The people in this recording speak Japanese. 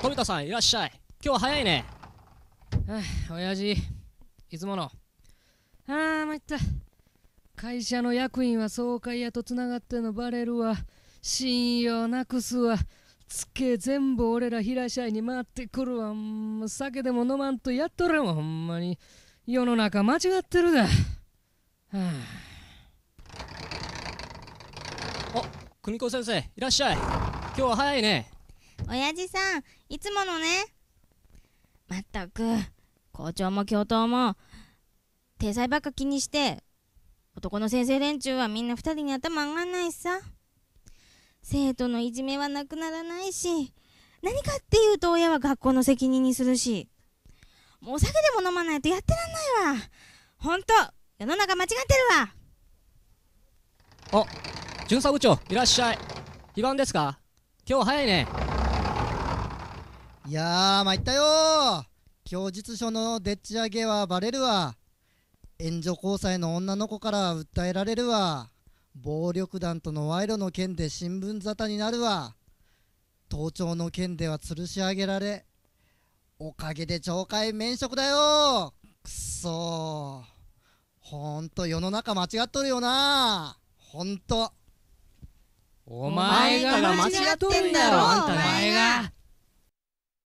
富田さんいらっしゃい今日は早いねはあ 親父いつものああ参った会社の役員は総会屋とつながってのバレるわ信用なくすわつけ全部俺ら平社員に回ってくるわ酒でも飲まんとやっとれもわほんまに世の中間違ってるだはああ久美子先生いらっしゃい今日は早いね親父さん、いつものね。まったく、校長も教頭も、体裁ばっか気にして、男の先生連中はみんな2人に頭上がんないしさ。生徒のいじめはなくならないし、何かっていうと親は学校の責任にするし、もうお酒でも飲まないとやってらんないわ。ほんと、世の中間違ってるわ。あ、巡査部長、いらっしゃい。非番ですか今日早いね。いやー参ったよ供述書のでっち上げはバレるわ援助交際の女の子から訴えられるわ暴力団との賄賂の件で新聞沙汰になるわ盗聴の件では吊るし上げられおかげで懲戒免職だよくそほんと世の中間違っとるよなほんとお前が間違ってんだよあんた